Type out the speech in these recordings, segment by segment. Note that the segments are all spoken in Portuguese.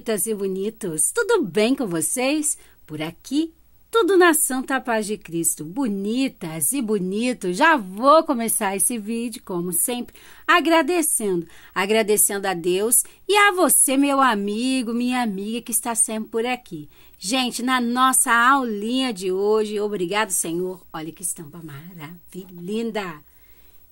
bonitas e bonitos, tudo bem com vocês? Por aqui, tudo na Santa Paz de Cristo. Bonitas e bonitos, já vou começar esse vídeo, como sempre, agradecendo. Agradecendo a Deus e a você, meu amigo, minha amiga que está sempre por aqui. Gente, na nossa aulinha de hoje, obrigado, Senhor. Olha que estampa maravilhosa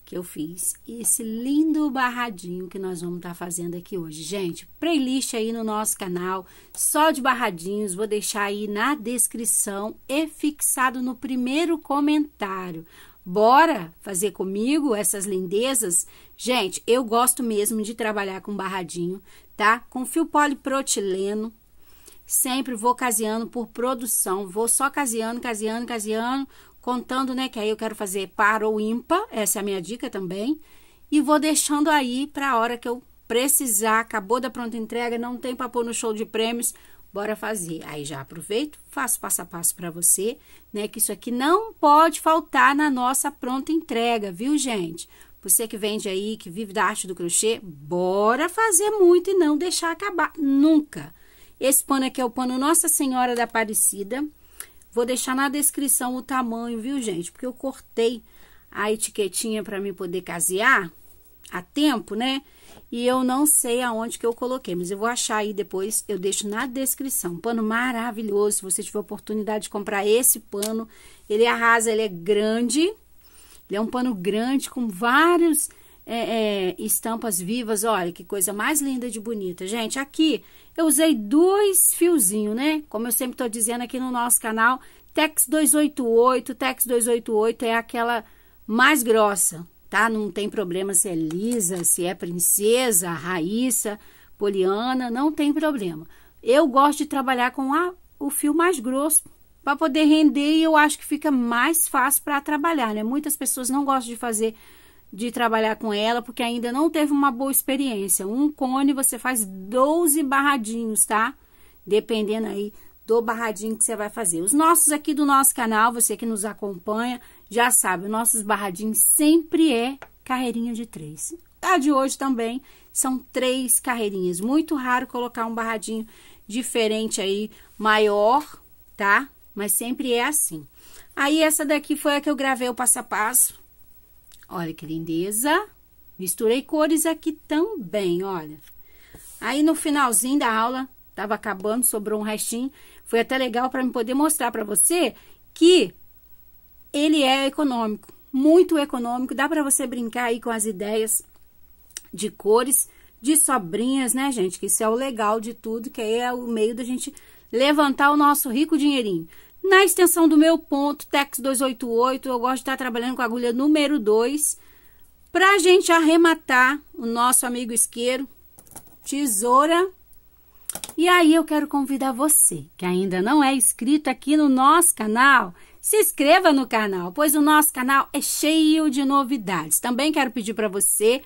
que eu fiz e esse lindo barradinho que nós vamos estar tá fazendo aqui hoje. Gente, playlist aí no nosso canal, só de barradinhos, vou deixar aí na descrição e fixado no primeiro comentário. Bora fazer comigo essas lindezas? Gente, eu gosto mesmo de trabalhar com barradinho, tá? Com fio poliprotileno, sempre vou caseando por produção, vou só caseando, caseando, caseando, contando, né? Que aí eu quero fazer par ou ímpar, essa é a minha dica também. E vou deixando aí para a hora que eu precisar, acabou da pronta entrega, não tem para pôr no show de prêmios, bora fazer. Aí já aproveito, faço passo a passo para você, né? Que isso aqui não pode faltar na nossa pronta entrega, viu, gente? Você que vende aí, que vive da arte do crochê, bora fazer muito e não deixar acabar nunca. Esse pano aqui é o pano Nossa Senhora da Aparecida. Vou deixar na descrição o tamanho, viu, gente? Porque eu cortei a etiquetinha para me poder casear a tempo, né? E eu não sei aonde que eu coloquei, mas eu vou achar aí depois, eu deixo na descrição. Pano maravilhoso, se você tiver oportunidade de comprar esse pano, ele arrasa, ele é grande. Ele é um pano grande com vários é, é, estampas vivas. Olha, que coisa mais linda de bonita. Gente, aqui eu usei dois fiozinhos, né? Como eu sempre estou dizendo aqui no nosso canal, Tex 288. Tex 288 é aquela mais grossa, tá? Não tem problema se é lisa, se é princesa, raíça, poliana, não tem problema. Eu gosto de trabalhar com a, o fio mais grosso para poder render e eu acho que fica mais fácil para trabalhar, né? Muitas pessoas não gostam de fazer de trabalhar com ela, porque ainda não teve uma boa experiência. Um cone você faz 12 barradinhos, tá? Dependendo aí do barradinho que você vai fazer. Os nossos aqui do nosso canal, você que nos acompanha, já sabe, nossos barradinhos sempre é carreirinha de três. A de hoje também são três carreirinhas. Muito raro colocar um barradinho diferente aí, maior, tá? Mas sempre é assim. Aí, essa daqui foi a que eu gravei o passo a passo Olha que lindeza. Misturei cores aqui também, olha. Aí, no finalzinho da aula, tava acabando, sobrou um restinho. Foi até legal para me poder mostrar para você que ele é econômico, muito econômico. Dá para você brincar aí com as ideias de cores, de sobrinhas, né, gente? Que isso é o legal de tudo, que aí é o meio da gente levantar o nosso rico dinheirinho. Na extensão do meu ponto, TEX 288, eu gosto de estar trabalhando com a agulha número 2. Para a gente arrematar o nosso amigo isqueiro, tesoura. E aí eu quero convidar você, que ainda não é inscrito aqui no nosso canal, se inscreva no canal, pois o nosso canal é cheio de novidades. Também quero pedir para você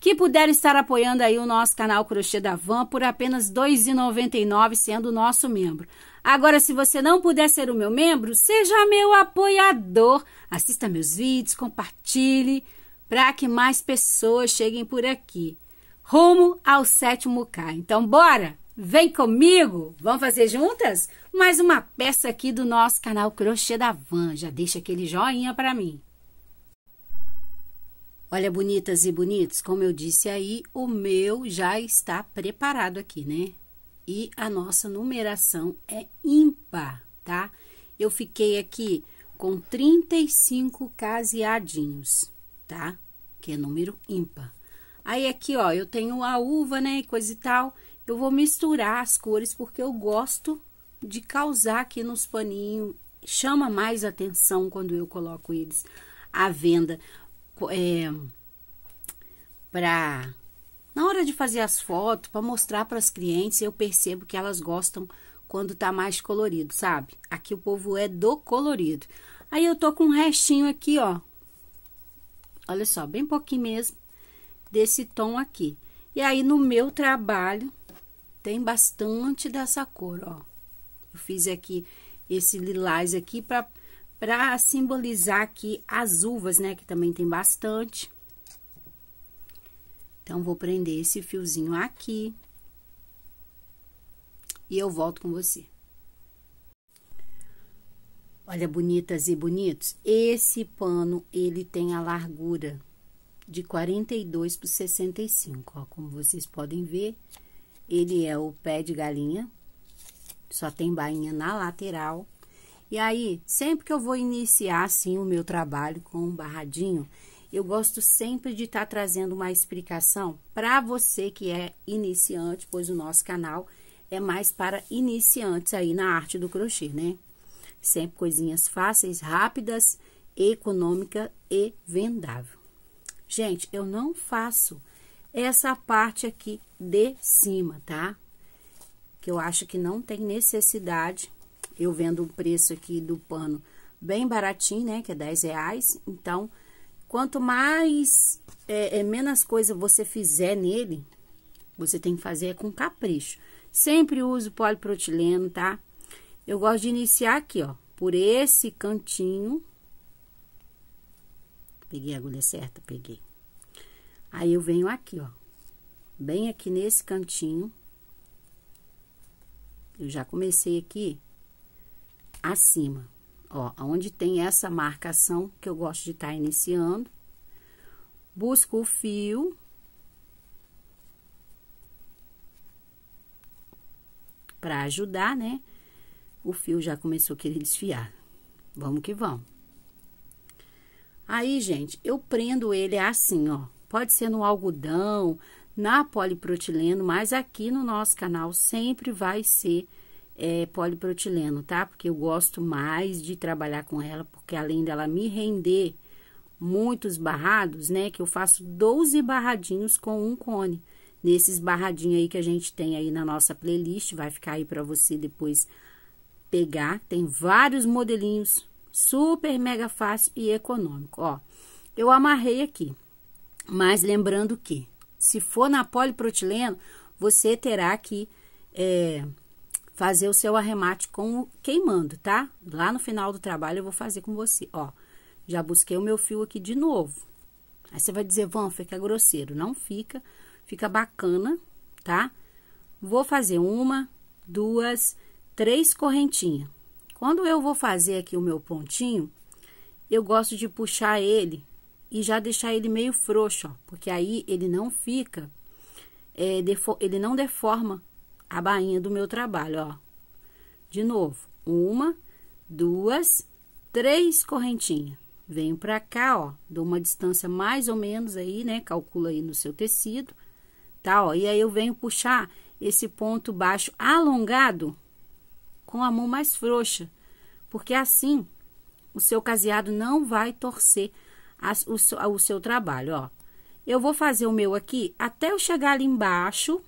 que puder estar apoiando aí o nosso canal Crochê da Van por apenas R$ 2,99 sendo nosso membro. Agora, se você não puder ser o meu membro, seja meu apoiador. Assista meus vídeos, compartilhe para que mais pessoas cheguem por aqui. Rumo ao sétimo K. Então, bora! Vem comigo! Vamos fazer juntas? Mais uma peça aqui do nosso canal Crochê da Van. Já deixa aquele joinha para mim. Olha, bonitas e bonitos, como eu disse aí, o meu já está preparado aqui, né? e a nossa numeração é ímpar, tá? Eu fiquei aqui com 35 caseadinhos, tá? Que é número ímpar. Aí aqui, ó, eu tenho a uva, né, e coisa e tal. Eu vou misturar as cores porque eu gosto de causar aqui nos paninhos. Chama mais atenção quando eu coloco eles à venda é, eh, para na hora de fazer as fotos, para mostrar para as clientes, eu percebo que elas gostam quando tá mais colorido, sabe? Aqui o povo é do colorido. Aí eu tô com um restinho aqui, ó. Olha só, bem pouquinho mesmo desse tom aqui. E aí no meu trabalho tem bastante dessa cor, ó. Eu fiz aqui esse lilás aqui para para simbolizar aqui as uvas, né, que também tem bastante. Então, vou prender esse fiozinho aqui e eu volto com você. Olha, bonitas e bonitos, esse pano, ele tem a largura de 42 por 65, ó, como vocês podem ver, ele é o pé de galinha, só tem bainha na lateral. E aí, sempre que eu vou iniciar, assim, o meu trabalho com um barradinho, eu gosto sempre de estar tá trazendo uma explicação para você que é iniciante, pois o nosso canal é mais para iniciantes aí na arte do crochê, né? Sempre coisinhas fáceis, rápidas, econômica e vendável. Gente, eu não faço essa parte aqui de cima, tá? Que eu acho que não tem necessidade. Eu vendo o preço aqui do pano bem baratinho, né? Que é 10 reais. Então, Quanto mais, é, é menos coisa você fizer nele, você tem que fazer com capricho. Sempre uso poliprotileno, tá? Eu gosto de iniciar aqui, ó, por esse cantinho. Peguei a agulha certa, peguei. Aí eu venho aqui, ó, bem aqui nesse cantinho. Eu já comecei aqui acima. Ó, onde tem essa marcação que eu gosto de estar tá iniciando, busco o fio. para ajudar, né? O fio já começou a querer desfiar. Vamos que vamos. Aí, gente, eu prendo ele assim, ó. Pode ser no algodão, na poliprotileno, mas aqui no nosso canal sempre vai ser é, poliprotileno, tá? Porque eu gosto mais de trabalhar com ela, porque além dela me render muitos barrados, né? Que eu faço 12 barradinhos com um cone. Nesses barradinhos aí que a gente tem aí na nossa playlist, vai ficar aí para você depois pegar. Tem vários modelinhos, super mega fácil e econômico, ó. Eu amarrei aqui, mas lembrando que se for na poliprotileno, você terá que é, fazer o seu arremate com queimando, tá? Lá no final do trabalho eu vou fazer com você, ó. Já busquei o meu fio aqui de novo. Aí você vai dizer, vão, fica grosseiro. Não fica, fica bacana, tá? Vou fazer uma, duas, três correntinhas. Quando eu vou fazer aqui o meu pontinho, eu gosto de puxar ele e já deixar ele meio frouxo, ó, porque aí ele não fica, é, ele não deforma a bainha do meu trabalho, ó. De novo, uma, duas, três correntinhas. Venho pra cá, ó, dou uma distância mais ou menos aí, né? Calcula aí no seu tecido, tá? Ó, e aí eu venho puxar esse ponto baixo alongado com a mão mais frouxa, porque assim o seu caseado não vai torcer as, o, o seu trabalho, ó. Eu vou fazer o meu aqui até eu chegar ali embaixo,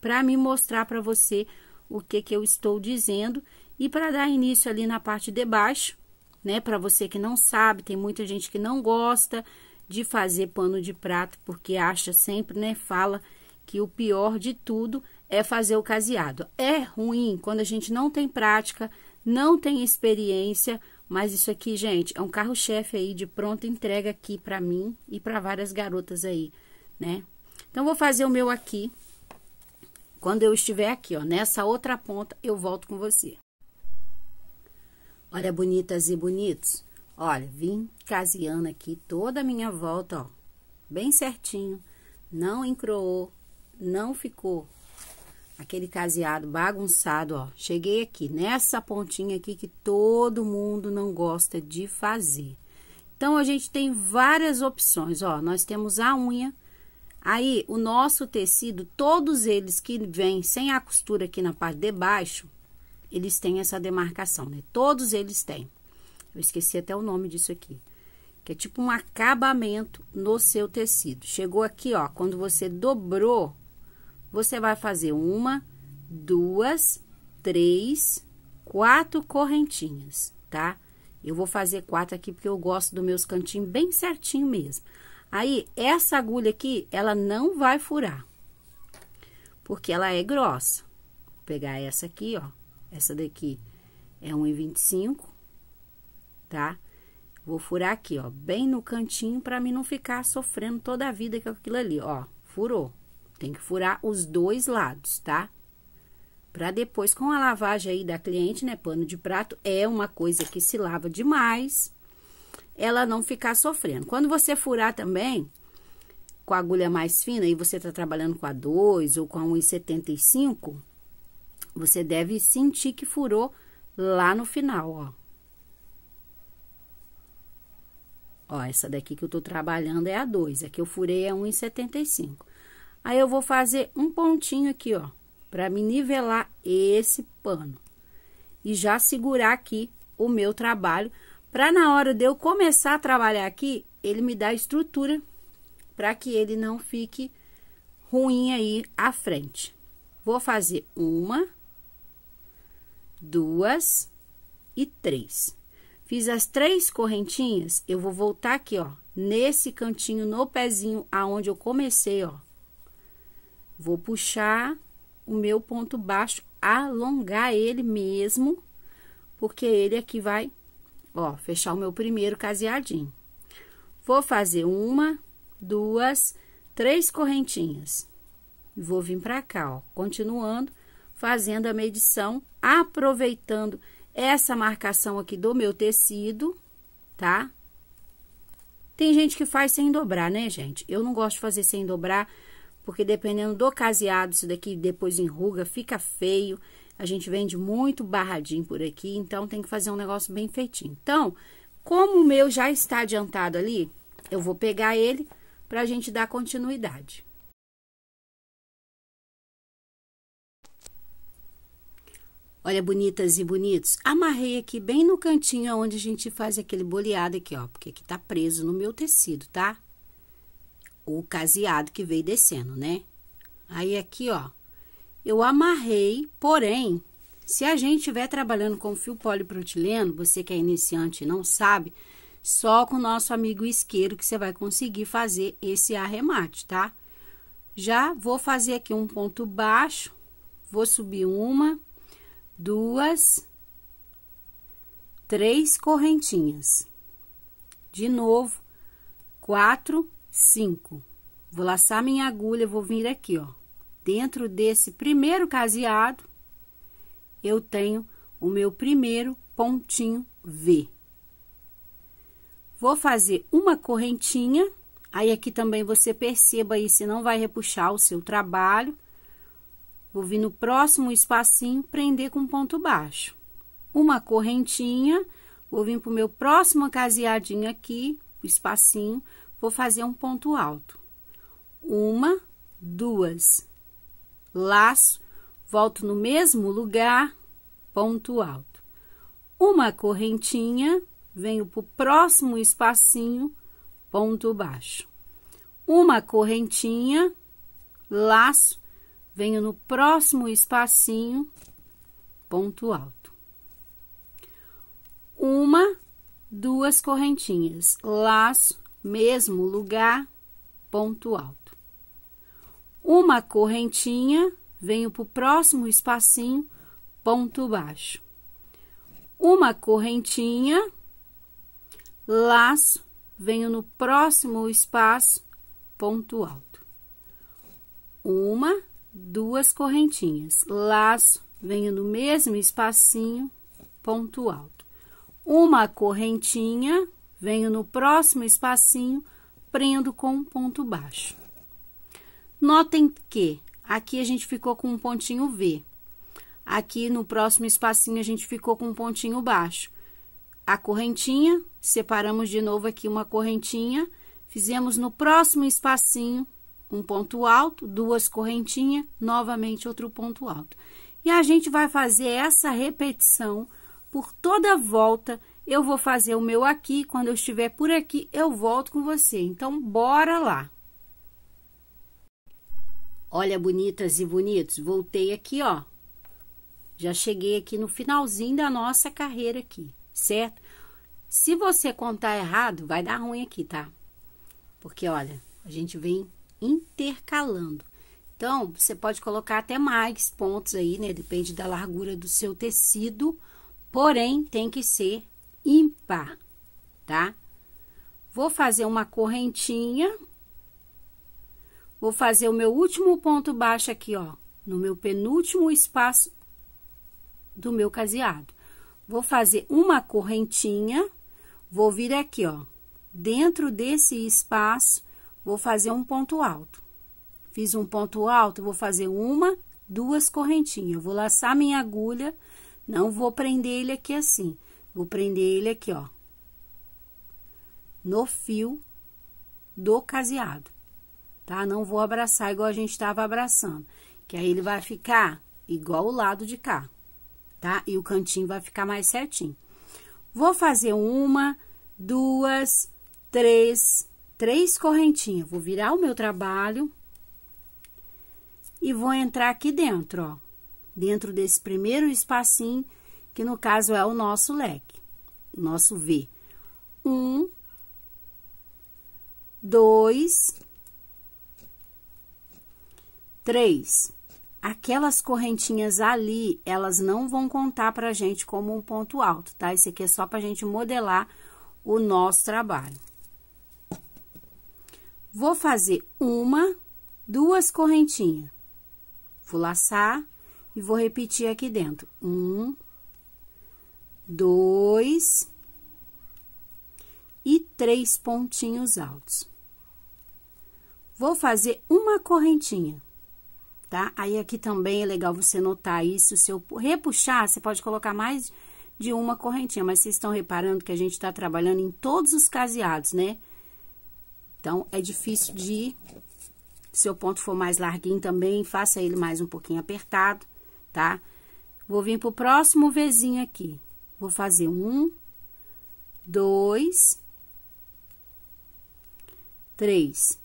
para me mostrar para você o que que eu estou dizendo e para dar início ali na parte de baixo, né, para você que não sabe, tem muita gente que não gosta de fazer pano de prato porque acha sempre, né, fala que o pior de tudo é fazer o caseado. É ruim quando a gente não tem prática, não tem experiência, mas isso aqui, gente, é um carro-chefe aí de pronta entrega aqui para mim e para várias garotas aí, né? Então vou fazer o meu aqui quando eu estiver aqui, ó, nessa outra ponta, eu volto com você. Olha, bonitas e bonitos. Olha, vim caseando aqui toda a minha volta, ó, bem certinho. Não encroou, não ficou aquele caseado bagunçado, ó. Cheguei aqui, nessa pontinha aqui que todo mundo não gosta de fazer. Então, a gente tem várias opções, ó. Nós temos a unha, Aí, o nosso tecido, todos eles que vêm sem a costura aqui na parte de baixo, eles têm essa demarcação, né? Todos eles têm. Eu esqueci até o nome disso aqui. Que é tipo um acabamento no seu tecido. Chegou aqui, ó, quando você dobrou, você vai fazer uma, duas, três, quatro correntinhas, tá? Eu vou fazer quatro aqui porque eu gosto dos meus cantinhos bem certinho mesmo. Aí, essa agulha aqui, ela não vai furar, porque ela é grossa. Vou pegar essa aqui, ó, essa daqui é 1,25, tá? Vou furar aqui, ó, bem no cantinho, para mim não ficar sofrendo toda a vida com aquilo ali, ó, furou. Tem que furar os dois lados, tá? Para depois, com a lavagem aí da cliente, né, pano de prato, é uma coisa que se lava demais, ela não ficar sofrendo. Quando você furar também com a agulha mais fina e você está trabalhando com a 2 ou com a 1,75, você deve sentir que furou lá no final, ó. Ó, essa daqui que eu tô trabalhando é a 2, aqui eu furei é 1,75. Aí eu vou fazer um pontinho aqui, ó, para me nivelar esse pano. E já segurar aqui o meu trabalho para na hora de eu começar a trabalhar aqui, ele me dá estrutura para que ele não fique ruim aí à frente. Vou fazer uma, duas e três. Fiz as três correntinhas, eu vou voltar aqui, ó, nesse cantinho, no pezinho aonde eu comecei, ó. Vou puxar o meu ponto baixo, alongar ele mesmo, porque ele aqui é vai Ó, fechar o meu primeiro caseadinho. Vou fazer uma, duas, três correntinhas. E vou vir pra cá, ó, continuando, fazendo a medição, aproveitando essa marcação aqui do meu tecido, tá? Tem gente que faz sem dobrar, né, gente? Eu não gosto de fazer sem dobrar, porque dependendo do caseado, isso daqui depois enruga, fica feio. A gente vende muito barradinho por aqui, então tem que fazer um negócio bem feitinho. Então, como o meu já está adiantado ali, eu vou pegar ele para a gente dar continuidade. Olha, bonitas e bonitos, amarrei aqui bem no cantinho onde a gente faz aquele boleado aqui, ó, porque aqui tá preso no meu tecido, tá? O caseado que veio descendo, né? Aí aqui, ó, eu amarrei, porém, se a gente estiver trabalhando com fio polipropileno, você que é iniciante e não sabe, só com o nosso amigo isqueiro que você vai conseguir fazer esse arremate, tá? Já vou fazer aqui um ponto baixo, vou subir uma, duas, três correntinhas. De novo, quatro, cinco. Vou laçar minha agulha, vou vir aqui, ó, dentro desse primeiro caseado, eu tenho o meu primeiro pontinho V. Vou fazer uma correntinha, aí aqui também você perceba aí se não vai repuxar o seu trabalho. Vou vir no próximo espacinho, prender com ponto baixo. Uma correntinha, vou vir para o meu próximo caseadinho aqui, o espacinho, vou fazer um ponto alto. Uma, duas, laço, volto no mesmo lugar, ponto alto. Uma correntinha, venho para o próximo espacinho, ponto baixo. Uma correntinha, laço, venho no próximo espacinho, ponto alto. Uma, duas correntinhas, laço, mesmo lugar, ponto alto uma correntinha, venho para o próximo espacinho, ponto baixo. Uma correntinha, laço, venho no próximo espaço, ponto alto. Uma, duas correntinhas, laço, venho no mesmo espacinho, ponto alto. Uma correntinha, venho no próximo espacinho, prendo com ponto baixo. Notem que aqui a gente ficou com um pontinho V. Aqui no próximo espacinho a gente ficou com um pontinho baixo. A correntinha, separamos de novo aqui uma correntinha, fizemos no próximo espacinho um ponto alto, duas correntinhas, novamente outro ponto alto. E a gente vai fazer essa repetição por toda a volta. Eu vou fazer o meu aqui, quando eu estiver por aqui, eu volto com você. Então, bora lá! Olha, bonitas e bonitos, voltei aqui, ó. Já cheguei aqui no finalzinho da nossa carreira aqui, certo? Se você contar errado, vai dar ruim aqui, tá? Porque, olha, a gente vem intercalando. Então, você pode colocar até mais pontos aí, né? Depende da largura do seu tecido, porém, tem que ser ímpar, tá? Vou fazer uma correntinha Vou fazer o meu último ponto baixo aqui, ó, no meu penúltimo espaço do meu caseado. Vou fazer uma correntinha, vou vir aqui, ó, dentro desse espaço, vou fazer um ponto alto. Fiz um ponto alto, vou fazer uma, duas correntinhas. vou laçar minha agulha, não vou prender ele aqui assim. Vou prender ele aqui, ó, no fio do caseado tá? Não vou abraçar igual a gente estava abraçando, que aí ele vai ficar igual o lado de cá, tá? E o cantinho vai ficar mais certinho. Vou fazer uma, duas, três, três correntinhas. Vou virar o meu trabalho e vou entrar aqui dentro, ó. Dentro desse primeiro espacinho, que no caso é o nosso leque, nosso V. Um, dois, 3. Aquelas correntinhas ali, elas não vão contar para a gente como um ponto alto, tá? Isso aqui é só para a gente modelar o nosso trabalho. Vou fazer uma, duas correntinhas. Vou laçar e vou repetir aqui dentro. Um, dois e três pontinhos altos. Vou fazer uma correntinha tá? Aí aqui também é legal você notar isso, se eu repuxar, você pode colocar mais de uma correntinha, mas vocês estão reparando que a gente tá trabalhando em todos os caseados, né? Então, é difícil de, seu ponto for mais larguinho também, faça ele mais um pouquinho apertado, tá? Vou vir pro próximo vizinho aqui, vou fazer um, dois, três,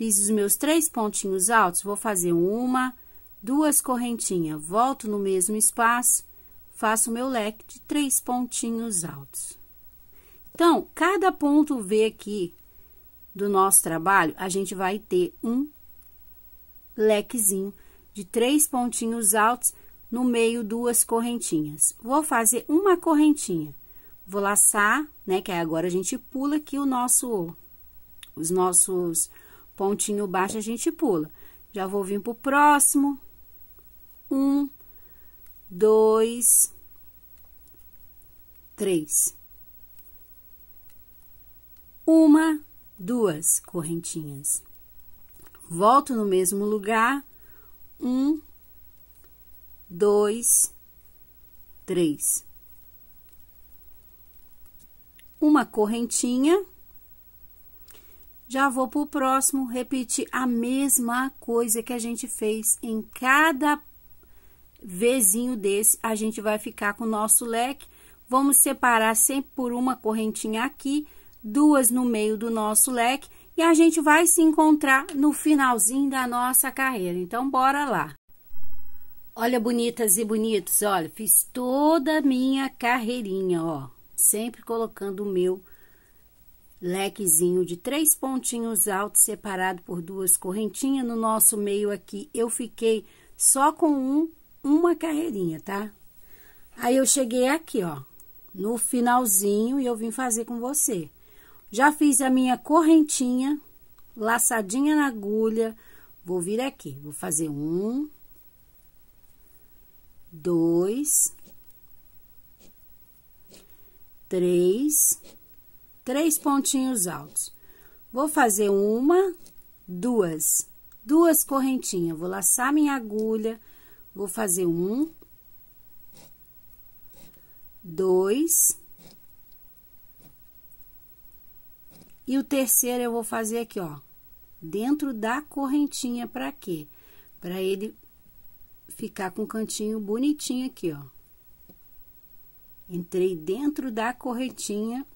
Fiz os meus três pontinhos altos, vou fazer uma, duas correntinhas, volto no mesmo espaço, faço o meu leque de três pontinhos altos. Então, cada ponto V aqui do nosso trabalho, a gente vai ter um lequezinho de três pontinhos altos, no meio duas correntinhas. Vou fazer uma correntinha, vou laçar, né, que agora a gente pula aqui o nosso, os nossos Pontinho baixo a gente pula. Já vou vir pro próximo. Um, dois, três. Uma, duas correntinhas. Volto no mesmo lugar. Um, dois, três. Uma correntinha já vou para o próximo repetir a mesma coisa que a gente fez em cada vezinho desse. A gente vai ficar com o nosso leque. Vamos separar sempre por uma correntinha aqui, duas no meio do nosso leque. E a gente vai se encontrar no finalzinho da nossa carreira. Então, bora lá. Olha, bonitas e bonitos, olha, fiz toda a minha carreirinha, ó. Sempre colocando o meu lequezinho de três pontinhos altos separado por duas correntinhas. No nosso meio aqui, eu fiquei só com um, uma carreirinha, tá? Aí, eu cheguei aqui, ó, no finalzinho e eu vim fazer com você. Já fiz a minha correntinha, laçadinha na agulha, vou vir aqui, vou fazer um, dois, três três pontinhos altos. Vou fazer uma, duas, duas correntinhas. Vou laçar minha agulha, vou fazer um, dois, e o terceiro eu vou fazer aqui, ó, dentro da correntinha, para quê? Para ele ficar com o cantinho bonitinho aqui, ó. Entrei dentro da correntinha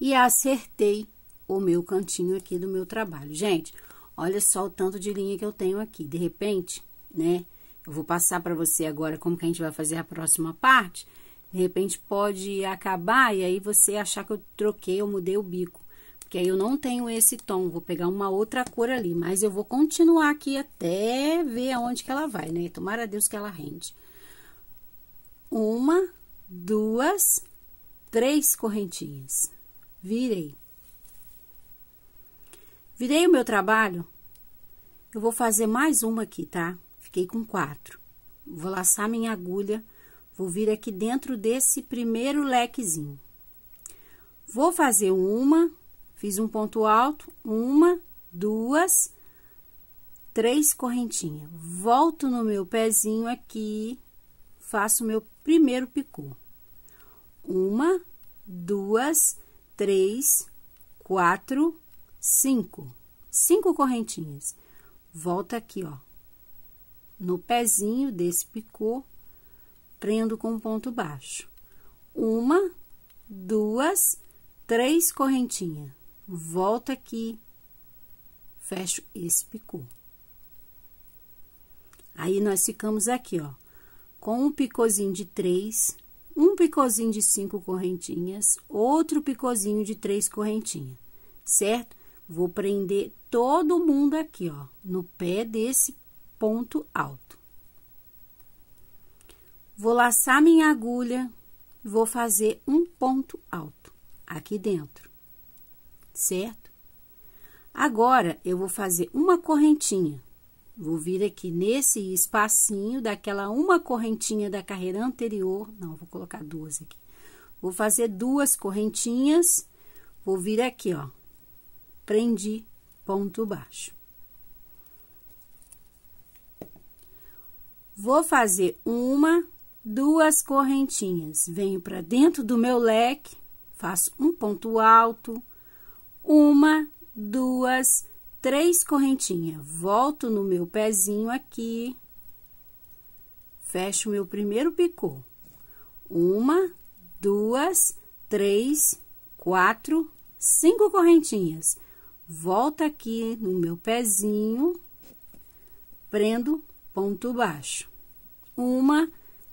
e acertei o meu cantinho aqui do meu trabalho. Gente, olha só o tanto de linha que eu tenho aqui. De repente, né, eu vou passar para você agora como que a gente vai fazer a próxima parte. De repente, pode acabar e aí você achar que eu troquei, eu mudei o bico. Porque aí eu não tenho esse tom, vou pegar uma outra cor ali. Mas eu vou continuar aqui até ver aonde que ela vai, né? Tomara a Deus que ela rende. Uma, duas, três correntinhas. Virei. Virei o meu trabalho. Eu vou fazer mais uma aqui, tá? Fiquei com quatro. Vou laçar minha agulha, vou vir aqui dentro desse primeiro lequezinho. Vou fazer uma, fiz um ponto alto, uma, duas, três correntinhas. Volto no meu pezinho aqui, faço meu primeiro picô. Uma, duas, três, quatro, cinco. Cinco correntinhas. Volta aqui, ó. No pezinho desse picô, prendo com ponto baixo. Uma, duas, três correntinhas. Volta aqui, fecho esse picô. Aí, nós ficamos aqui, ó, com um picôzinho de três, um picozinho de cinco correntinhas, outro picozinho de três correntinhas, certo? Vou prender todo mundo aqui, ó, no pé desse ponto alto. Vou laçar minha agulha, vou fazer um ponto alto aqui dentro, certo? Agora, eu vou fazer uma correntinha Vou vir aqui nesse espacinho daquela uma correntinha da carreira anterior. Não, vou colocar duas aqui. Vou fazer duas correntinhas. Vou vir aqui, ó. Prendi, ponto baixo. Vou fazer uma, duas correntinhas. Venho para dentro do meu leque, faço um ponto alto, uma, duas, três correntinhas. Volto no meu pezinho aqui, fecho meu primeiro picô. Uma, duas, três, quatro, cinco correntinhas. Volto aqui no meu pezinho, prendo ponto baixo. Uma,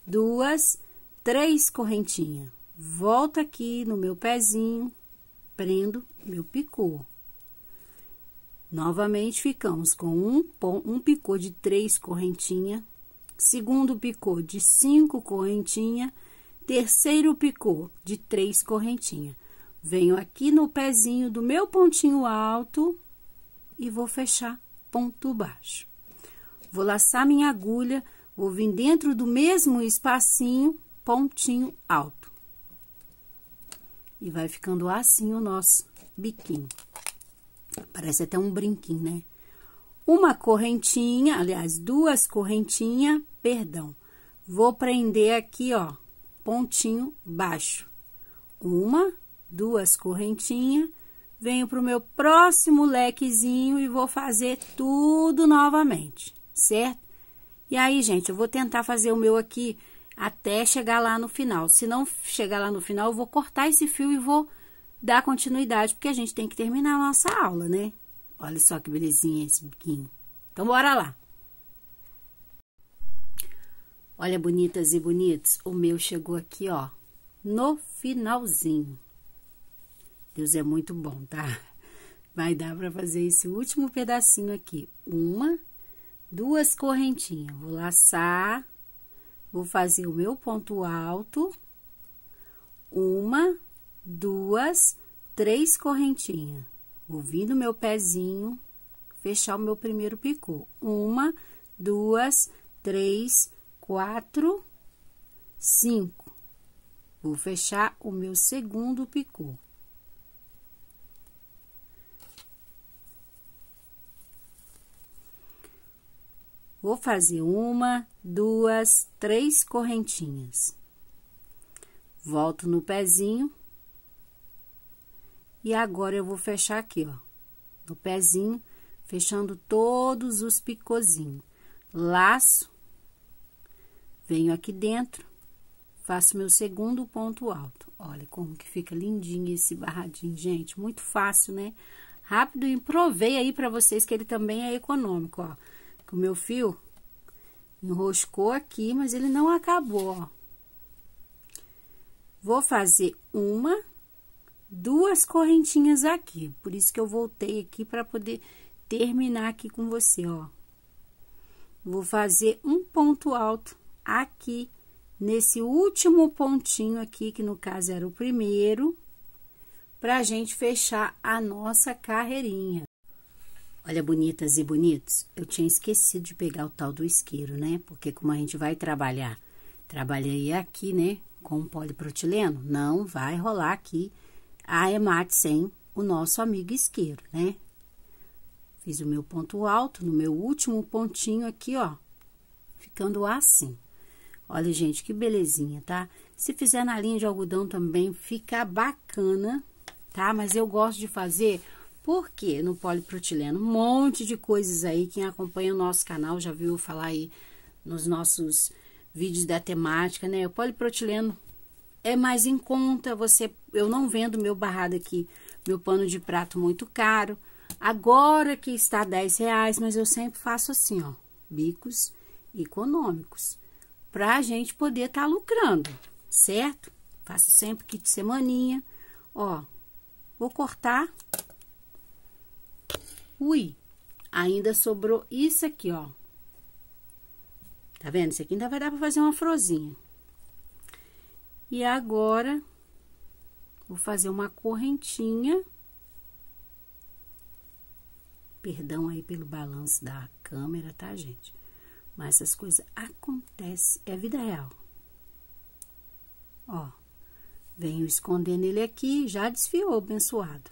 duas, três correntinhas. Volto aqui no meu pezinho, prendo meu picô. Novamente, ficamos com um, um picô de três correntinha, segundo picô de cinco correntinha, terceiro picô de três correntinha. Venho aqui no pezinho do meu pontinho alto e vou fechar ponto baixo. Vou laçar minha agulha, vou vir dentro do mesmo espacinho, pontinho alto. E vai ficando assim o nosso biquinho. Parece até um brinquinho, né? Uma correntinha, aliás, duas correntinhas, perdão. Vou prender aqui, ó, pontinho baixo. Uma, duas correntinhas, venho para o meu próximo lequezinho e vou fazer tudo novamente, certo? E aí, gente, eu vou tentar fazer o meu aqui até chegar lá no final. Se não chegar lá no final, eu vou cortar esse fio e vou dar continuidade, porque a gente tem que terminar a nossa aula, né? Olha só que belezinha esse biquinho. Então, bora lá. Olha, bonitas e bonitos, o meu chegou aqui, ó, no finalzinho. Deus é muito bom, tá? Vai dar pra fazer esse último pedacinho aqui. Uma, duas correntinhas. Vou laçar, vou fazer o meu ponto alto. Uma, duas, três correntinhas. Vou vir no meu pezinho, fechar o meu primeiro picô. Uma, duas, três, quatro, cinco. Vou fechar o meu segundo picô. Vou fazer uma, duas, três correntinhas. Volto no pezinho, e agora eu vou fechar aqui, ó, no pezinho, fechando todos os picozinhos. Laço, venho aqui dentro, faço meu segundo ponto alto. Olha como que fica lindinho esse barradinho, gente, muito fácil, né? Rápido e provei aí para vocês que ele também é econômico, ó. Que o meu fio enroscou aqui, mas ele não acabou, ó. Vou fazer uma duas correntinhas aqui. Por isso que eu voltei aqui para poder terminar aqui com você, ó. Vou fazer um ponto alto aqui, nesse último pontinho aqui, que no caso era o primeiro, pra gente fechar a nossa carreirinha. Olha, bonitas e bonitos, eu tinha esquecido de pegar o tal do isqueiro, né? Porque como a gente vai trabalhar, trabalhei aqui, né, com o poliprotileno, não vai rolar aqui a Emate sem o nosso amigo isqueiro, né? Fiz o meu ponto alto no meu último pontinho aqui, ó, ficando assim. Olha, gente, que belezinha, tá? Se fizer na linha de algodão também, fica bacana, tá? Mas eu gosto de fazer porque no poliprotileno, um monte de coisas aí, quem acompanha o nosso canal já viu falar aí nos nossos vídeos da temática, né? O poliprotileno é mais em conta, você eu não vendo meu barrado aqui, meu pano de prato muito caro. Agora que está 10 reais, mas eu sempre faço assim, ó, bicos econômicos, para a gente poder estar tá lucrando, certo? Faço sempre que de semaninha, ó, vou cortar. Ui, ainda sobrou isso aqui, ó. Tá vendo? Isso aqui ainda vai dar para fazer uma frozinha. E agora, vou fazer uma correntinha. Perdão aí pelo balanço da câmera, tá, gente? Mas essas coisas acontecem, é vida real. Ó, venho escondendo ele aqui, já desfiou, abençoado.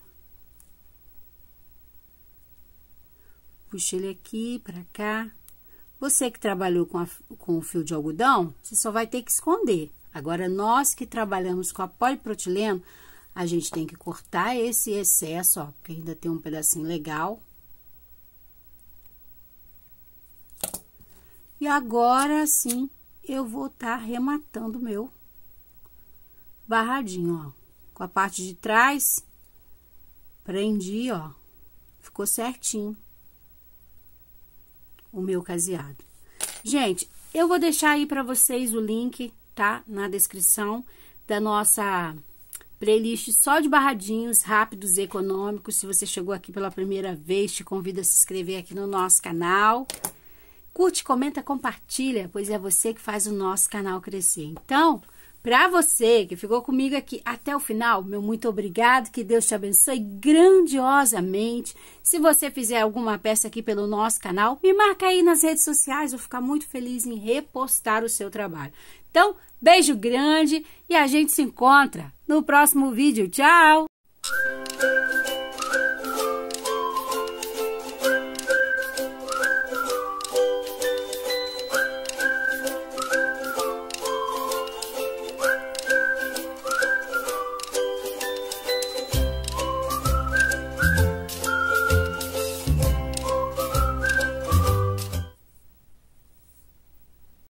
Puxa ele aqui, pra cá. Você que trabalhou com, a, com o fio de algodão, você só vai ter que esconder. Agora, nós que trabalhamos com a poliprotileno, a gente tem que cortar esse excesso, ó, porque ainda tem um pedacinho legal. E agora sim, eu vou estar tá rematando meu barradinho, ó. Com a parte de trás, prendi, ó. Ficou certinho o meu caseado. Gente, eu vou deixar aí para vocês o link tá? Na descrição da nossa playlist só de barradinhos rápidos e econômicos. Se você chegou aqui pela primeira vez, te convido a se inscrever aqui no nosso canal. Curte, comenta, compartilha, pois é você que faz o nosso canal crescer. Então, para você que ficou comigo aqui até o final, meu muito obrigado, que Deus te abençoe grandiosamente. Se você fizer alguma peça aqui pelo nosso canal, me marca aí nas redes sociais, vou ficar muito feliz em repostar o seu trabalho. Então, Beijo grande e a gente se encontra no próximo vídeo. Tchau!